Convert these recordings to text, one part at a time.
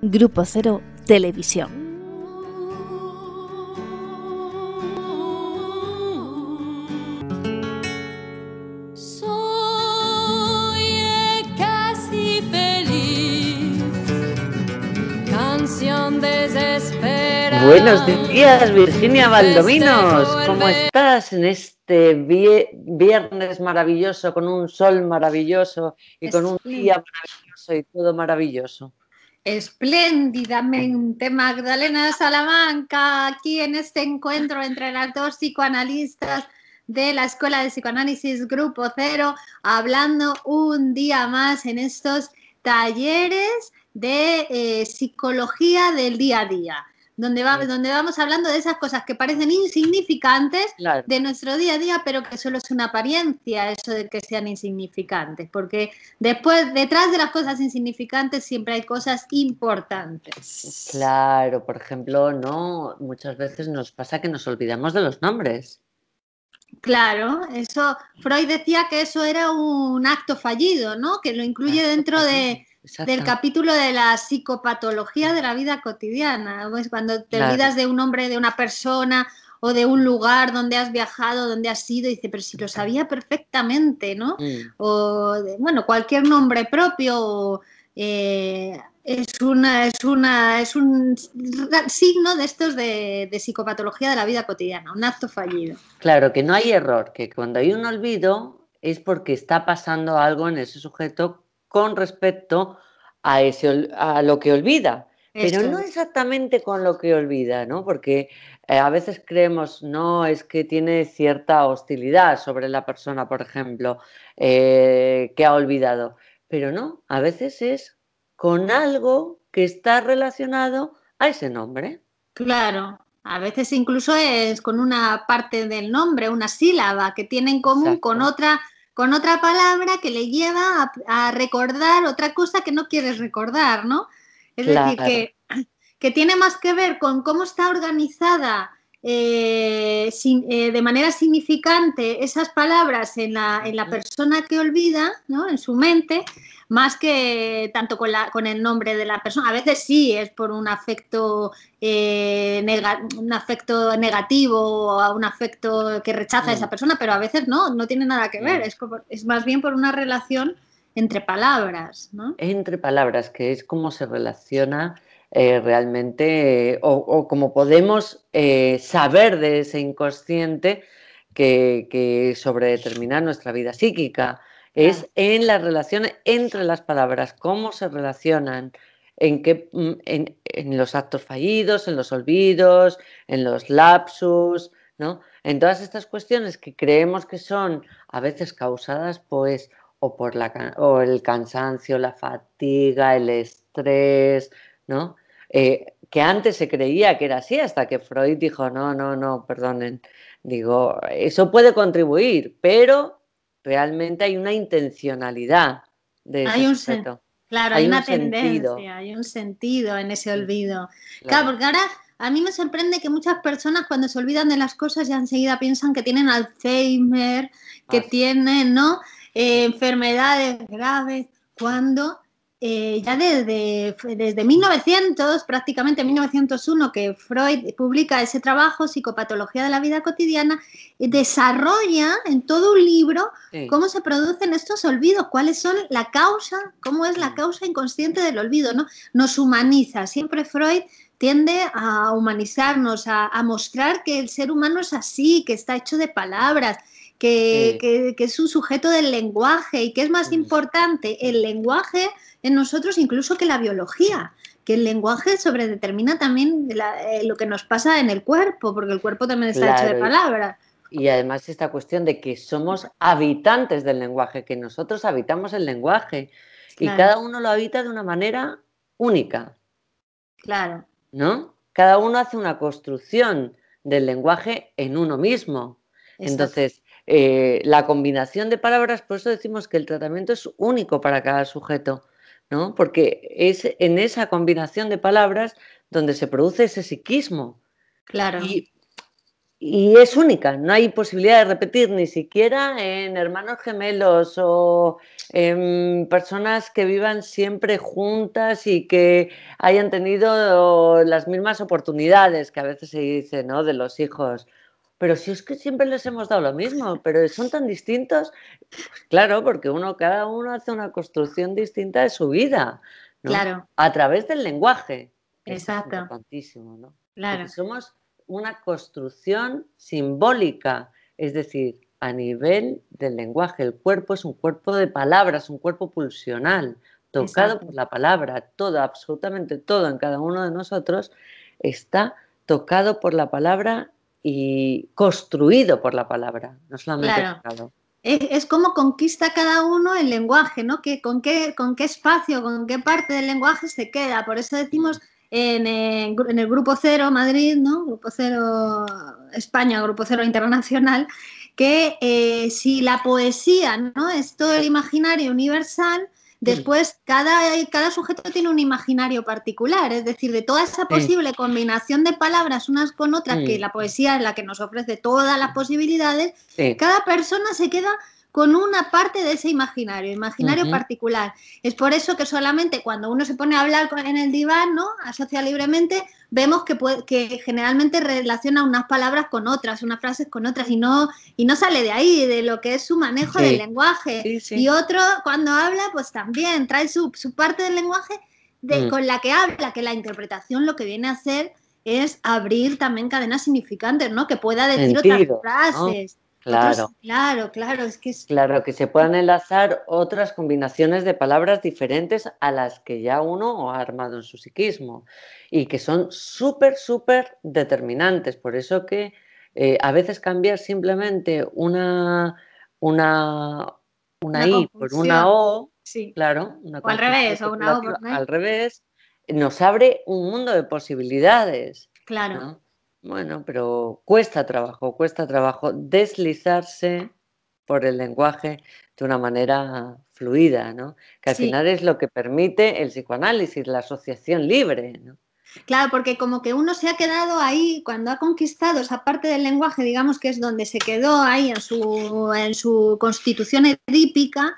Grupo Cero Televisión. Soy casi feliz, canción Buenos días, Virginia Valdominos. ¿Cómo estás en este viernes maravilloso, con un sol maravilloso y con un día maravilloso y todo maravilloso? Espléndidamente, Magdalena Salamanca, aquí en este encuentro entre las dos psicoanalistas de la Escuela de Psicoanálisis Grupo Cero, hablando un día más en estos talleres de eh, psicología del día a día donde, vamos hablando de esas cosas que parecen insignificantes de nuestro día a día, pero que solo es una apariencia eso de que sean insignificantes, porque después, detrás de las cosas insignificantes siempre hay cosas importantes. Claro, por ejemplo, no, muchas veces nos pasa que nos olvidamos de los nombres. Claro, eso Freud decía que eso era un acto fallido, ¿no? Que lo incluye dentro de, del capítulo de la psicopatología de la vida cotidiana, cuando te olvidas de un hombre, de una persona o de un lugar donde has viajado, donde has sido y dice, pero si lo sabía perfectamente, ¿no? Mm. O, de, bueno, cualquier nombre propio, eh, es, una, es, una, es un signo de estos de, psicopatología de la vida cotidiana, un acto fallido. Claro, que no hay error, que cuando hay un olvido es porque está pasando algo en ese sujeto con respecto a, a lo que olvida. Pero no exactamente con lo que olvida, ¿no? Porque eh, a veces creemos, no, es que tiene cierta hostilidad sobre la persona, por ejemplo, eh, que ha olvidado. Pero no, a veces es con algo que está relacionado a ese nombre. Claro, a veces incluso es con una parte del nombre, una sílaba que tiene en común con otra con otra palabra que le lleva a, recordar otra cosa que no quieres recordar, ¿no? Es decir, que, que tiene más que ver con cómo está organizada eh, eh, de manera significante esas palabras en la, en la persona que olvida, en su mente, más que tanto con, la, con, el nombre de la persona. A veces sí es por un afecto, eh, un afecto negativo o un afecto que rechaza a esa persona, pero a veces no, no tiene nada que ver, es, es más bien por una relación entre palabras. Entre palabras, que es cómo se relaciona eh, realmente, eh, o, como podemos eh, saber de ese inconsciente que, sobre determina nuestra vida psíquica. Es en la relación entre las palabras, cómo se relacionan, en, mm, los actos fallidos, en los olvidos, en los lapsus, En todas estas cuestiones que creemos que son a veces causadas pues o por o el cansancio, la fatiga, el estrés, ¿no? Eh, que antes se creía que era así hasta que Freud dijo, no, no, no, perdonen. Digo, eso puede contribuir, pero realmente hay una intencionalidad de hay un Claro, hay, una tendencia, hay un sentido en ese mm, olvido. Claro. porque ahora a mí me sorprende que muchas personas cuando se olvidan de las cosas ya enseguida piensan que tienen Alzheimer, que ah. tienen, ¿no? Eh, enfermedades graves, cuando eh, ya desde, desde 1900, prácticamente 1901, que Freud publica ese trabajo, Psicopatología de la Vida Cotidiana, desarrolla en todo un libro cómo se producen estos olvidos, cuáles son la causa, cómo es la mm. causa inconsciente del olvido, ¿no? Nos humaniza, siempre Freud tiende a humanizarnos, a mostrar que el ser humano es así, que está hecho de palabras, eh. que, es un sujeto del lenguaje y que es más importante el lenguaje en nosotros incluso que la biología, que el lenguaje sobredetermina también eh, lo que nos pasa en el cuerpo, porque el cuerpo también está hecho de palabras. Y además esta cuestión de que somos habitantes del lenguaje, que nosotros habitamos el lenguaje y cada uno lo habita de una manera única. Claro. ¿No? Cada uno hace una construcción del lenguaje en uno mismo. Entonces, eh, la combinación de palabras, por eso decimos que el tratamiento es único para cada sujeto, ¿no? Porque es en esa combinación de palabras donde se produce ese psiquismo. Claro. Y, es única, no hay posibilidad de repetir ni siquiera en hermanos gemelos o en personas que vivan siempre juntas y que hayan tenido las mismas oportunidades que a veces se dice, ¿no? De los hijos pero si es que siempre les hemos dado lo mismo, pero son tan distintos, pues claro, porque uno, cada uno hace una construcción distinta de su vida, Claro. A través del lenguaje. Exacto. Es importantísimo, ¿no? Claro. somos una construcción simbólica, es decir, a nivel del lenguaje, el cuerpo es un cuerpo de palabras, un cuerpo pulsional, tocado por la palabra, todo, absolutamente todo en cada uno de nosotros está tocado por la palabra y construido por la palabra, no solamente Es, como conquista cada uno el lenguaje, ¿no? Que, con, qué, ¿Con qué espacio, con qué parte del lenguaje se queda? Por eso decimos en, el Grupo Cero Madrid, ¿no? Grupo Cero España, Grupo Cero Internacional, que eh, si la poesía ¿no? es todo el imaginario universal, pues Después, cada, cada sujeto tiene un imaginario particular, es decir, de toda esa posible combinación de palabras unas con otras, que mm. la poesía es la que nos ofrece todas las mm. posibilidades, cada persona se queda con una parte de ese imaginario, imaginario particular. Es por eso que solamente cuando uno se pone a hablar en el diván, ¿no? Asocia libremente, vemos que, que generalmente relaciona unas palabras con otras, unas frases con otras, y no, y no sale de ahí, de lo que es su manejo del lenguaje. Y otro, cuando habla, pues también trae su, su parte del lenguaje de, mm. con la que habla, que la interpretación lo que viene a hacer es abrir también cadenas significantes, ¿no? Que pueda decir otras frases. Claro. claro, claro, que Claro, que se puedan enlazar otras combinaciones de palabras diferentes a las que ya uno ha armado en su psiquismo y que son súper, súper determinantes. Por eso que eh, a veces cambiar simplemente una, una, una, I por una O, sí. claro, o al revés, nos abre un mundo de posibilidades. Claro. Bueno, pero cuesta trabajo, cuesta trabajo deslizarse por el lenguaje de una manera fluida, ¿no? Que al final es lo que permite el psicoanálisis, la asociación libre, ¿no? Claro, porque como que uno se ha quedado ahí cuando ha conquistado esa parte del lenguaje, digamos que es donde se quedó ahí en su, en su constitución edípica,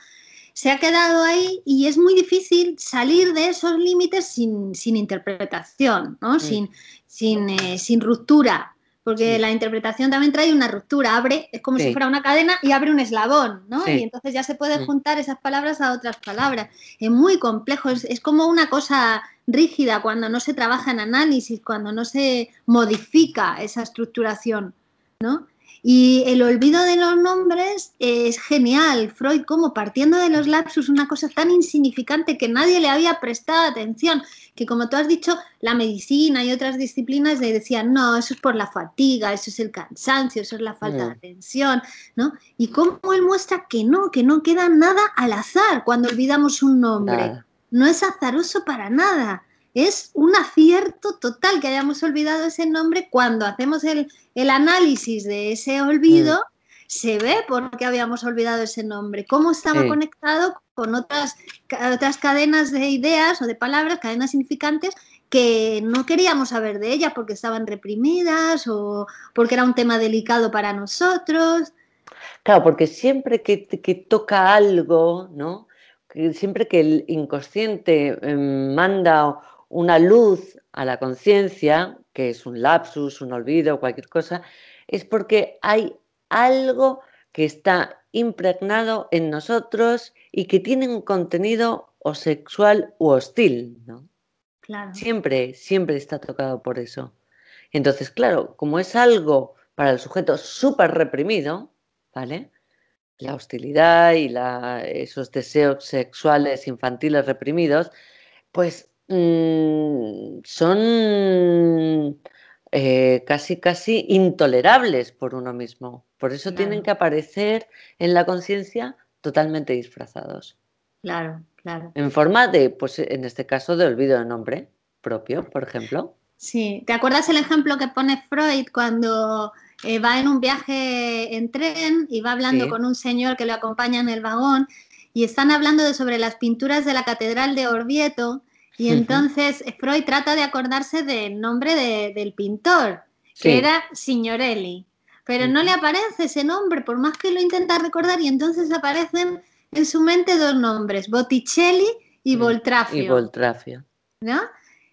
se ha quedado ahí y es muy difícil salir de esos límites sin, interpretación, ¿no? Mm. Sin, sin, eh, sin ruptura, porque la interpretación también trae una ruptura, abre, es como si fuera una cadena y abre un eslabón, ¿no? Y entonces ya se puede juntar esas palabras a otras palabras. Es muy complejo, es, como una cosa rígida cuando no se trabaja en análisis, cuando no se modifica esa estructuración, ¿no? Y el olvido de los nombres es genial. Freud, como partiendo de los lapsus, una cosa tan insignificante que nadie le había prestado atención, que como tú has dicho, la medicina y otras disciplinas le decían, no, eso es por la fatiga, eso es el cansancio, eso es la falta de mm. atención, ¿no? Y cómo él muestra que no, que no queda nada al azar cuando olvidamos un nombre. No es azaroso para nada. Es un acierto total que hayamos olvidado ese nombre cuando hacemos el, análisis de ese olvido. Mm. se ve por qué habíamos olvidado ese nombre, cómo estaba conectado con otras, otras cadenas de ideas o de palabras, cadenas significantes que no queríamos saber de ellas porque estaban reprimidas o porque era un tema delicado para nosotros. Claro, porque siempre que, toca algo, ¿no? Siempre que el inconsciente em, manda una luz a la conciencia, que es un lapsus, un olvido, cualquier cosa, es porque hay algo que está impregnado en nosotros y que tiene un contenido o sexual u hostil, ¿no? Siempre, siempre está tocado por eso. Entonces, claro, como es algo para el sujeto súper reprimido, ¿vale? La hostilidad y esos deseos sexuales infantiles reprimidos, pues Mm, son eh, casi, casi intolerables por uno mismo. Por eso tienen que aparecer en la conciencia totalmente disfrazados. Claro, claro. En forma de, pues en este caso, de olvido de nombre propio, por ejemplo. Sí, ¿te acuerdas el ejemplo que pone Freud cuando eh, va en un viaje en tren y va hablando con un señor que lo acompaña en el vagón y están hablando de sobre las pinturas de la Catedral de Orvieto y entonces Freud trata de acordarse del nombre del pintor, que era Signorelli, pero no le aparece ese nombre, por más que lo intenta recordar, y entonces aparecen en su mente dos nombres, Botticelli y mm, Voltrafio. Y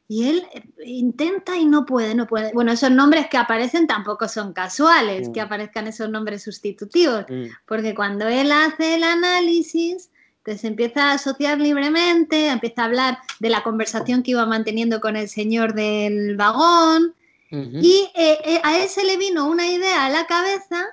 Y él eh, intenta y no puede, no puede. Bueno, esos nombres que aparecen tampoco son casuales, que mm. aparezcan esos nombres sustitutivos, mm. porque cuando él hace el análisis, entonces empieza a asociar libremente, empieza a hablar de la conversación que iba manteniendo con el señor del vagón. Y eh, eh, a él se le vino una idea a la cabeza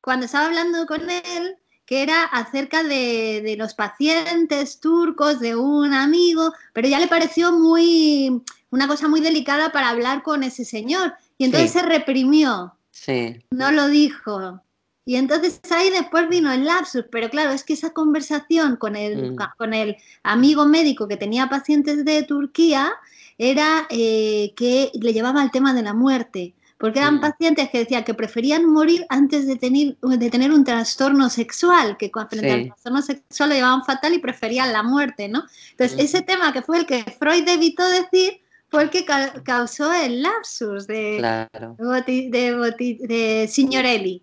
cuando estaba hablando con él, que era acerca de, los pacientes turcos, de un amigo, pero ya le pareció muy una cosa muy delicada para hablar con ese señor. Y entonces se reprimió. Sí. No lo dijo. Y entonces ahí después vino el lapsus, pero claro, es que esa conversación con el, mm. con el amigo médico que tenía pacientes de Turquía era eh, que le llevaba al tema de la muerte porque eran mm. pacientes que decían que preferían morir antes de tener, de tener un trastorno sexual, que cuando el trastorno sexual lo llevaban fatal y preferían la muerte, ¿no? Entonces, mm. ese tema que fue el que Freud evitó decir fue el que causó el lapsus de, de, Signorelli.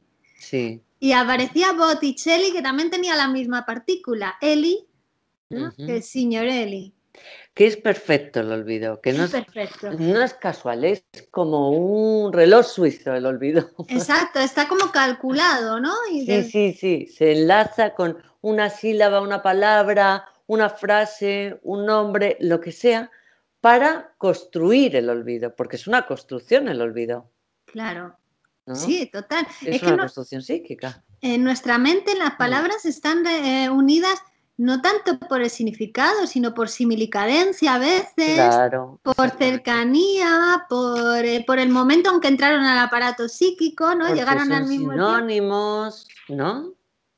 Y aparecía Botticelli, que también tenía la misma partícula, Eli, el señor Eli. Que es perfecto el olvido, que no es, no es casual, es como un reloj suizo el olvido. Exacto, está como calculado, ¿no? sí, sí, sí, se enlaza con una sílaba, una palabra, una frase, un nombre, lo que sea, para construir el olvido, porque es una construcción el olvido. Claro, Sí, total. Es, es una construcción psíquica. En nuestra mente las palabras están eh, unidas no tanto por el significado, sino por similicadencia a veces, por cercanía, eh, por, el momento en que entraron al aparato psíquico, ¿no? Llegaron al mismo sinónimos, ¿no?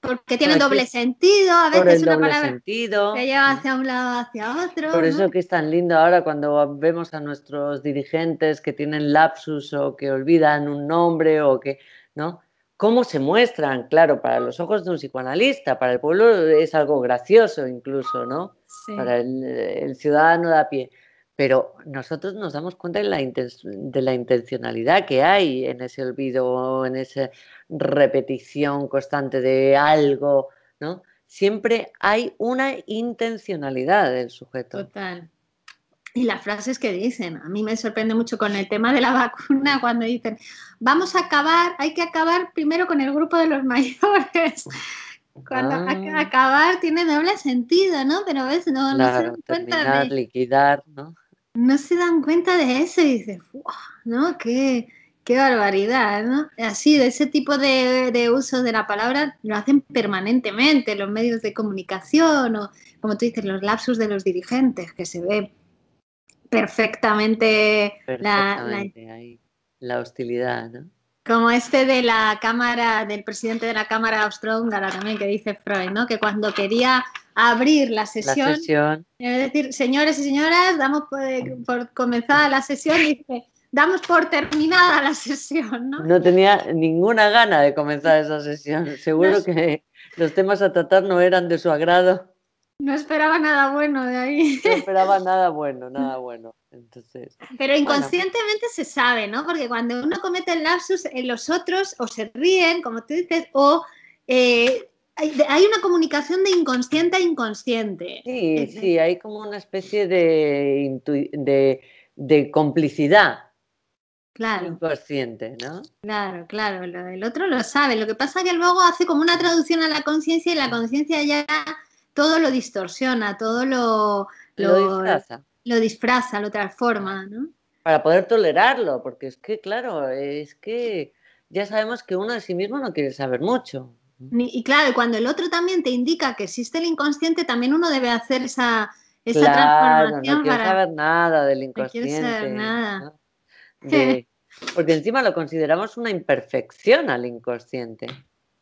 Porque tiene ah, doble sentido, a veces una palabra sentido. que lleva hacia un lado hacia otro. Por eso que es tan lindo ahora cuando vemos a nuestros dirigentes que tienen lapsus o que olvidan un nombre o que, ¿no? ¿Cómo se muestran? Claro, para los ojos de un psicoanalista, para el pueblo es algo gracioso incluso, ¿no? Sí. Para el, ciudadano de a pie. Pero nosotros nos damos cuenta de la, de la intencionalidad que hay en ese olvido, en ese repetición constante de algo, ¿no? Siempre hay una intencionalidad del sujeto. Total. Y las frases que dicen, a mí me sorprende mucho con el tema de la vacuna, cuando dicen, vamos a acabar, hay que acabar primero con el grupo de los mayores. Cuando ah. acabar tiene doble sentido, ¿no? Pero ves, no, no se dan cuenta de... liquidar, ¿no? No se dan cuenta de eso y dicen, ¿no? ¿Qué, Qué barbaridad, ¿no? Así, de ese tipo de, uso de la palabra lo hacen permanentemente los medios de comunicación o, como tú dices, los lapsus de los dirigentes, que se ve perfectamente, la, hostilidad, ¿no? Como este de la Cámara, del presidente de la Cámara Austrohúngara también, que dice Freud, ¿no? Que cuando quería abrir la sesión, es decir, señores y señoras, damos por, por comenzada la sesión, y dice, damos por terminada la sesión, ¿no? No tenía ninguna gana de comenzar esa sesión. Seguro que los temas a tratar no eran de su agrado. No esperaba nada bueno de ahí. No esperaba nada bueno, nada bueno. Pero inconscientemente se sabe, ¿no? Porque cuando uno comete el lapsus, eh, los otros o se ríen, como tú dices, o eh, hay una comunicación de inconsciente a inconsciente. Sí, sí, hay como una especie de, de complicidad Claro. ¿no? Claro, claro, el otro lo sabe. Lo que pasa es que luego hace como una traducción a la conciencia y la conciencia ya todo lo distorsiona, todo lo, lo, disfraza. lo transforma, ¿no? Para poder tolerarlo, porque es que, claro, es que ya sabemos que uno de sí mismo no quiere saber mucho. Y claro, cuando el otro también te indica que existe el inconsciente, también uno debe hacer esa, transformación. No para... saber nada del inconsciente. nada porque encima lo consideramos una imperfección al inconsciente.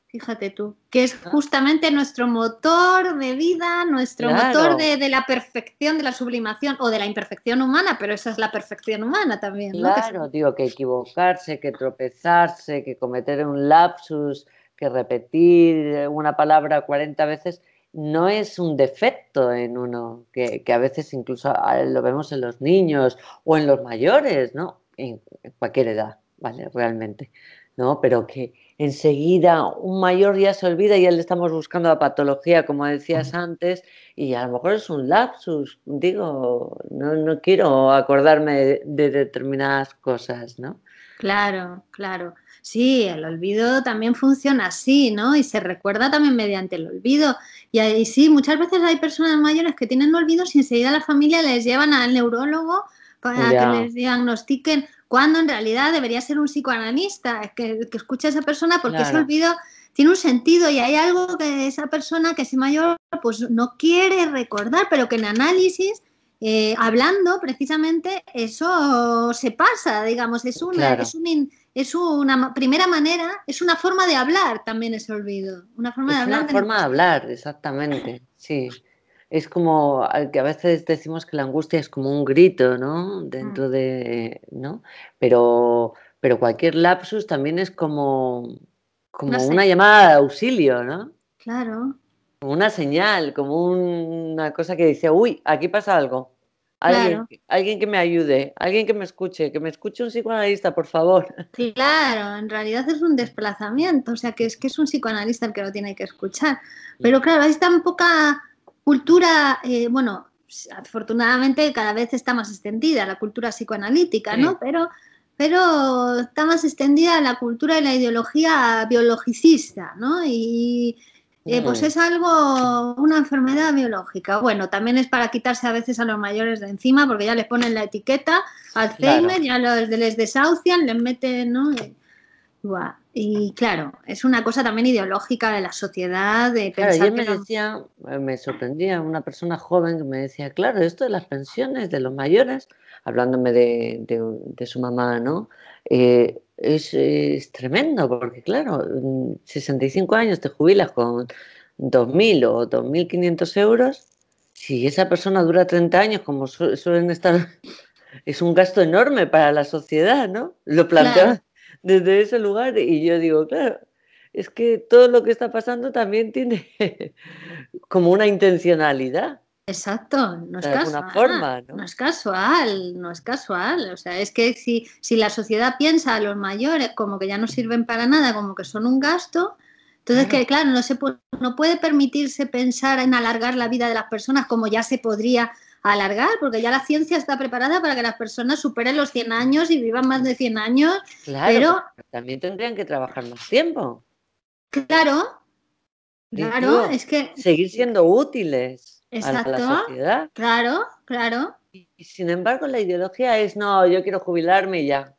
Fíjate tú, que es ah. justamente nuestro motor de vida, nuestro motor de, la perfección, de la sublimación o de la imperfección humana, pero esa es la perfección humana también. Claro, digo, que equivocarse, que tropezarse, que cometer un lapsus, que repetir una palabra 40 veces, no es un defecto en uno, que a veces incluso ah, lo vemos en los niños o en los mayores, ¿no? en cualquier edad, ¿vale? Realmente, ¿no? Pero que enseguida un mayor ya se olvida y ya le estamos buscando la patología, como decías antes, y a lo mejor es un lapsus, digo, no, no quiero acordarme de, determinadas cosas, ¿no? Claro, claro. Sí, el olvido también funciona así, ¿no? Y se recuerda también mediante el olvido. Y ahí sí, muchas veces hay personas mayores que tienen olvidos y enseguida la familia les llevan al neurólogo para que les diagnostiquen cuando en realidad debería ser un psicoanalista, que, que escucha a esa persona porque ese olvido tiene un sentido y hay algo que esa persona que es mayor pues no quiere recordar, pero que en análisis, eh, hablando precisamente, eso se pasa, digamos, es una, es, una primera manera, es una forma de hablar también ese olvido, una forma de hablar. Una forma de hablar, exactamente, sí es como que a veces decimos que la angustia es como un grito, ¿no? Mm. Dentro de, ¿no? Pero, pero cualquier lapsus también es como, como una llamada de auxilio, ¿no? Claro. Como una señal, como una cosa que dice, uy, aquí pasa algo. Alguien, alguien que me ayude, alguien que me escuche, que me escuche un psicoanalista, por favor. Claro, en realidad es un desplazamiento, o sea que es que es un psicoanalista el que lo tiene que escuchar. Mm. Pero claro, hay tan poca cultura, eh, bueno, afortunadamente cada vez está más extendida la cultura psicoanalítica, ¿no? Pero, pero está más extendida la cultura y la ideología biologicista, ¿no? Y, eh, pues es algo, una enfermedad biológica. Bueno, también es para quitarse a veces a los mayores de encima, porque ya les ponen la etiqueta, Alzheimer, ya los, les desahucian, les meten, ¿no? Y claro, es una cosa también ideológica de la sociedad. De me decía, eh, me sorprendía una persona joven que me decía, claro, esto de las pensiones de los mayores, hablándome de, su mamá, ¿no? Eh, es, tremendo, porque claro, 65 mm, años te jubilas con 2.000 o 2.500 euros. Si esa persona dura 30 años, como suelen estar, es un gasto enorme para la sociedad, ¿no? Lo planteaba desde ese lugar y yo digo, claro, es que todo lo que está pasando también tiene como una intencionalidad. Exacto, no es casual. ¿no? es casual, no es casual. O sea, es que si, si la sociedad piensa a los mayores como que ya no sirven para nada, como que son un gasto, entonces que claro, no se no puede permitirse pensar en alargar la vida de las personas como ya se podría alargar, porque ya la ciencia está preparada para que las personas superen los 100 años y vivan más de 100 años. Claro, pero, también tendrían que trabajar más tiempo. Claro, claro, es que... Seguir siendo útiles a la sociedad. Claro, claro. Y, sin embargo la ideología es, no, yo quiero jubilarme y ya.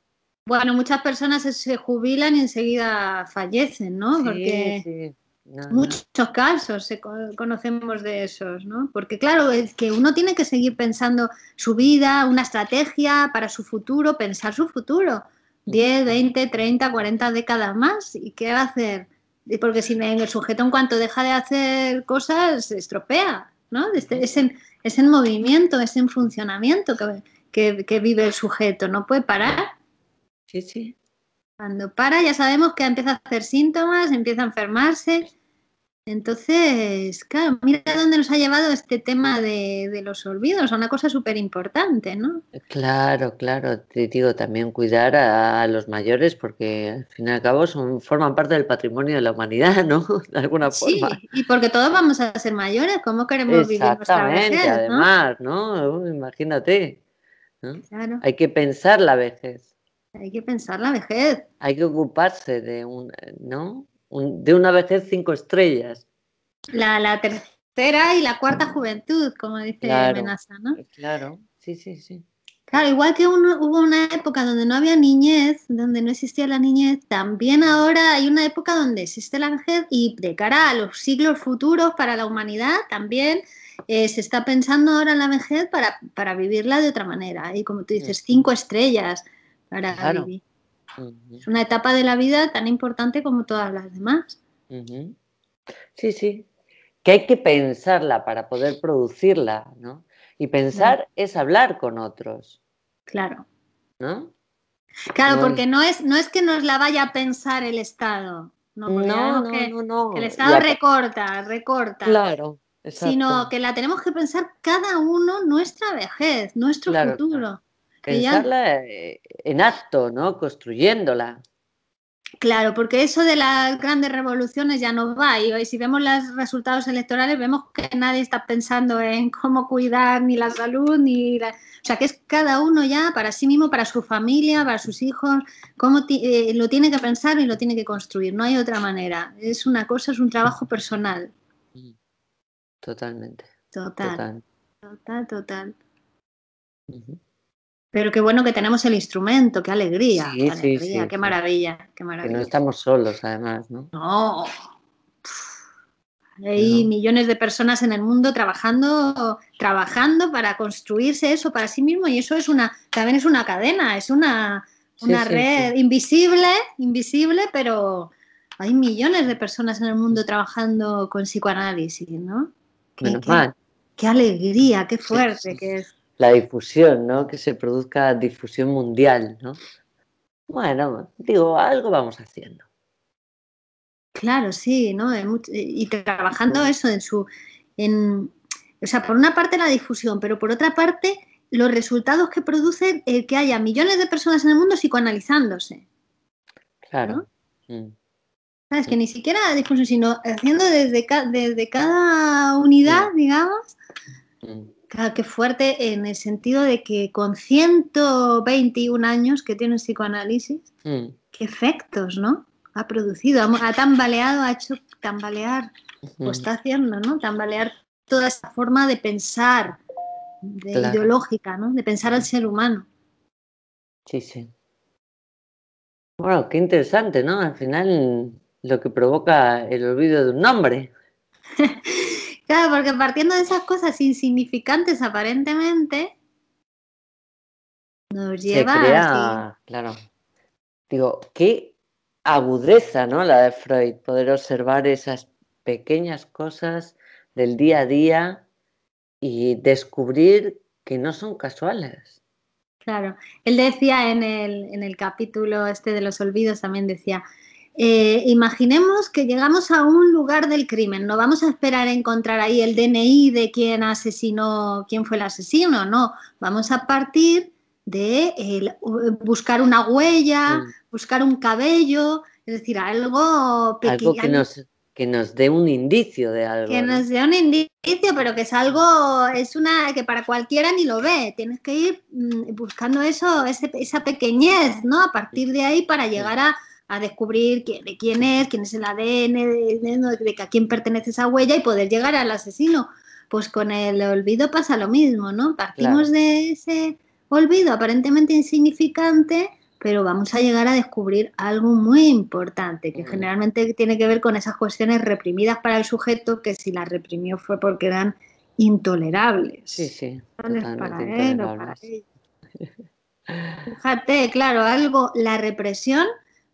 Bueno, muchas personas se jubilan y enseguida fallecen, ¿no? Sí, sí. Muchos casos eh, conocemos de esos, ¿no? Porque claro, es que uno tiene que seguir pensando su vida, una estrategia para su futuro, pensar su futuro. 10, 20, 30, 40 décadas más. ¿Y qué va a hacer? Porque si el sujeto en cuanto deja de hacer cosas, se estropea, ¿no? Es mm. en, en movimiento, es en funcionamiento que, que vive el sujeto, no puede parar. Sí, sí. Cuando para ya sabemos que empieza a hacer síntomas, empieza a enfermarse. Entonces, claro, mira dónde nos ha llevado este tema de, los olvidos, una cosa súper importante, ¿no? Claro, claro, te digo también cuidar a, los mayores porque al fin y al cabo son, forman parte del patrimonio de la humanidad, ¿no? De alguna forma. Sí, y porque todos vamos a ser mayores, ¿cómo queremos vivir nuestra vejez? Exactamente, además, ¿no? Imagínate. Hay que pensar la vejez. Hay que pensar la vejez. Hay que ocuparse de un, ¿no? de una vejez cinco estrellas. La, tercera y la cuarta mm. juventud, como dice claro, Claro, sí, sí, sí. igual que hubo una época donde no había niñez, donde no existía la niñez, también ahora hay una época donde existe la vejez y de cara a los siglos futuros para la humanidad también eh, se está pensando ahora en la vejez para, para, vivirla de otra manera. Y como tú dices, cinco estrellas, es una etapa de la vida tan importante como todas las demás. Sí, sí. Que hay que pensarla para poder producirla, ¿no? Y pensar es hablar con otros. Claro. Claro, porque no es, no es que nos la vaya a pensar el Estado. No, no, no, que, el Estado recorta, recorta. Claro. Sino que la tenemos que pensar cada uno nuestra vejez, nuestro futuro. Pensarla eh, en acto, ¿no? Construyéndola. Claro, porque eso de las grandes revoluciones ya no va. Y si vemos los resultados electorales, vemos que nadie está pensando en cómo cuidar ni la salud, ni la... O sea, que es cada uno ya para sí mismo, para su familia, para sus hijos, cómo eh, lo tiene que pensar y lo tiene que construir. No hay otra manera. Es una cosa, es un trabajo personal. Totalmente. Total. Total, total. Pero qué bueno que tenemos el instrumento, qué alegría, qué, alegría qué maravilla, qué maravilla. Que no estamos solos, además, ¿no? No. hay millones de personas en el mundo trabajando, trabajando para construirse eso para sí mismo y eso es una, también es una cadena, es una, red invisible, invisible, pero hay millones de personas en el mundo trabajando con psicoanálisis, ¿no? Qué, Menos mal. qué alegría, qué fuerte que es la difusión, ¿no? Que se produzca difusión mundial, ¿no? Bueno, digo, algo vamos haciendo. Claro, sí, ¿no? Eh, y trabajando eso en su... En, o sea, por una parte la difusión, pero por otra parte los resultados que produce el que haya millones de personas en el mundo psicoanalizándose. Claro. Mm. ¿Sabes? Que mm. ni siquiera la difusión, sino haciendo desde, desde cada unidad, mm. digamos, Ah, qué fuerte en el sentido de que con 121 años que tiene psicoanálisis, mm. qué efectos, ¿no? Ha producido, ha, tambaleado, ha hecho tambalear, mm. está haciendo, ¿no? Tambalear toda esa forma de pensar, de ideológica, ¿no? De pensar al mm. ser humano. Sí, sí. Bueno, qué interesante, ¿no? Al final lo que provoca el olvido de un nombre. Claro, porque partiendo de esas cosas insignificantes aparentemente, nos lleva a... Claro. Digo, qué agudeza, ¿no? La de Freud, poder observar esas pequeñas cosas del día a día y descubrir que no son casuales. Claro, él decía en el, en el capítulo este de los olvidos, también decía, eh, imaginemos que llegamos a un lugar del crimen, no vamos a esperar a encontrar ahí el DNI de quién asesinó, quién fue el asesino, no, vamos a partir de buscar una huella, buscar un cabello, es decir, algo pequeño. que nos, que nos dé un indicio de algo. Que nos dé un indicio, pero que es algo, es una que para cualquiera ni lo ve, tienes que ir mm, buscando eso, esa pequeñez, ¿no? A partir de ahí para llegar a a descubrir quién, de quién es, quién es el ADN, de, de, a quién pertenece esa huella y poder llegar al asesino. Pues con el olvido pasa lo mismo, ¿no? Partimos de ese olvido aparentemente insignificante, pero vamos a llegar a descubrir algo muy importante, que mm. generalmente tiene que ver con esas cuestiones reprimidas para el sujeto, que si las reprimió fue porque eran intolerables. Sí, sí. Fíjate, claro, algo, la represión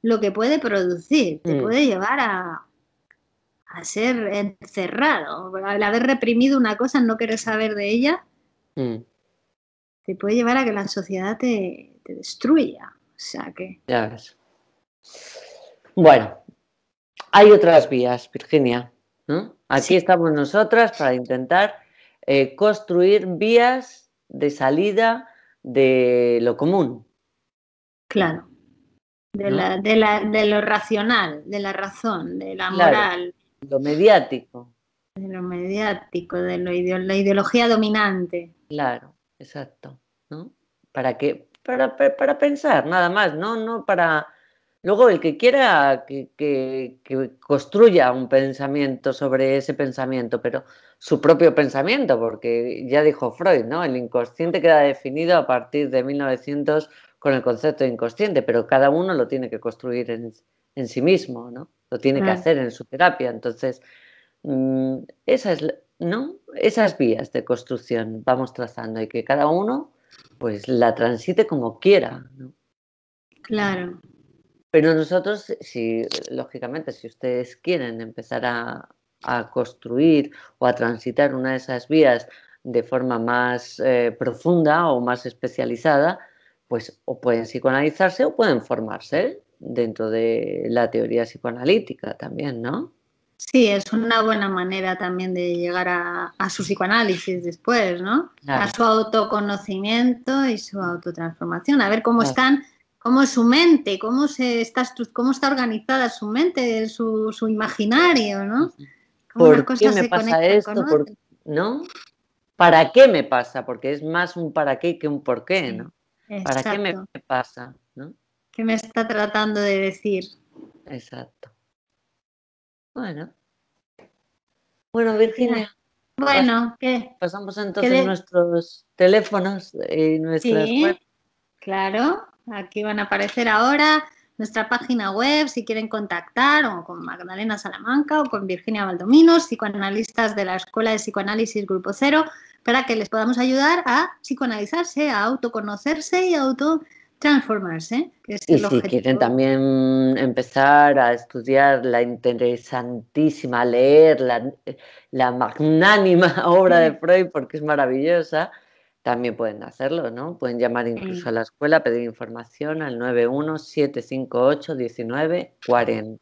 lo que puede producir, te mm. puede llevar a, ser encerrado. Al haber reprimido una cosa, no querer saber de ella, mm. te puede llevar a que la sociedad te, destruya. O sea que. Ya ves. Bueno, hay otras vías, Virginia. Aquí estamos nosotras para intentar eh, construir vías de salida de lo común. Claro de, la, de, la, de, lo racional, de la razón, de la moral. lo mediático. De lo mediático, de lo la ideología dominante. Claro, exacto. ¿no? ¿Para qué? Para, pensar, nada más, ¿no? No para. Luego, el que quiera que, construya un pensamiento sobre ese pensamiento, pero su propio pensamiento, porque ya dijo Freud, ¿no? El inconsciente queda definido a partir de 1900 con el concepto de inconsciente, pero cada uno lo tiene que construir en, sí mismo, ¿no? Lo tiene que hacer en su terapia. Entonces, mm, esas, ¿no? esas vías de construcción vamos trazando y que cada uno pues la transite como quiera. Claro. Pero nosotros, si, lógicamente, si ustedes quieren empezar a, construir o a transitar una de esas vías de forma más eh, profunda o más especializada, pues o pueden psicoanalizarse o pueden formarse dentro de la teoría psicoanalítica también, ¿no? Sí, es una buena manera también de llegar a, su psicoanálisis después, ¿no? A su autoconocimiento y su autotransformación, a ver cómo están, cómo es su mente, cómo, se está, cómo está organizada su mente, su, su imaginario, ¿no? qué me pasa esto? ¿No? ¿Para qué me pasa? Porque es más un para qué que un por qué, ¿no? ¿Para qué me pasa? ¿Qué me está tratando de decir? Exacto. Bueno. Bueno, Virginia. Bueno, ¿qué? Pasamos entonces nuestros teléfonos y nuestras sí, Claro, aquí van a aparecer ahora nuestra página web si quieren contactar o con Magdalena Salamanca o con Virginia Valdominos, psicoanalistas de la Escuela de Psicoanálisis Grupo Cero para que les podamos ayudar a psicoanalizarse, a autoconocerse y a autotransformarse. y si quieren también empezar a estudiar la interesantísima, leer la, magnánima obra de Freud, porque es maravillosa, también pueden hacerlo, ¿no? Pueden llamar incluso a la escuela, pedir información al 917581940.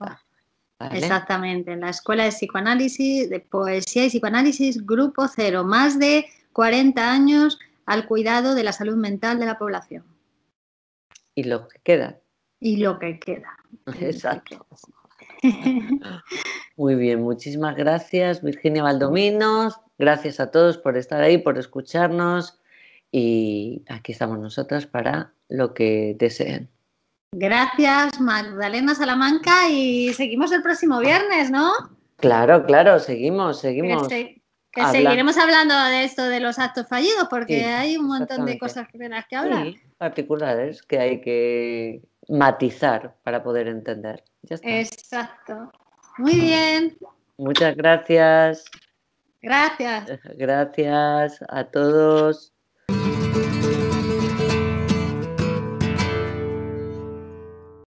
Exactamente, en la Escuela de Psicoanálisis, de Poesía y Psicoanálisis, Grupo Cero, más de 40 años al cuidado de la salud mental de la población. Y lo que queda. Y lo que queda. Exacto. Muy bien, muchísimas gracias Virginia Valdominos, gracias a todos por estar ahí, por escucharnos y aquí estamos nosotras para lo que deseen. Gracias, Magdalena Salamanca, y seguimos el próximo viernes, ¿no? Claro, claro, seguimos, seguimos. Que, seguiremos hablando de esto de los actos fallidos, porque hay un montón de cosas de las que hablar. particulares que hay que matizar para poder entender. Exacto. Muy bien. Muchas gracias. Gracias. Gracias a todos.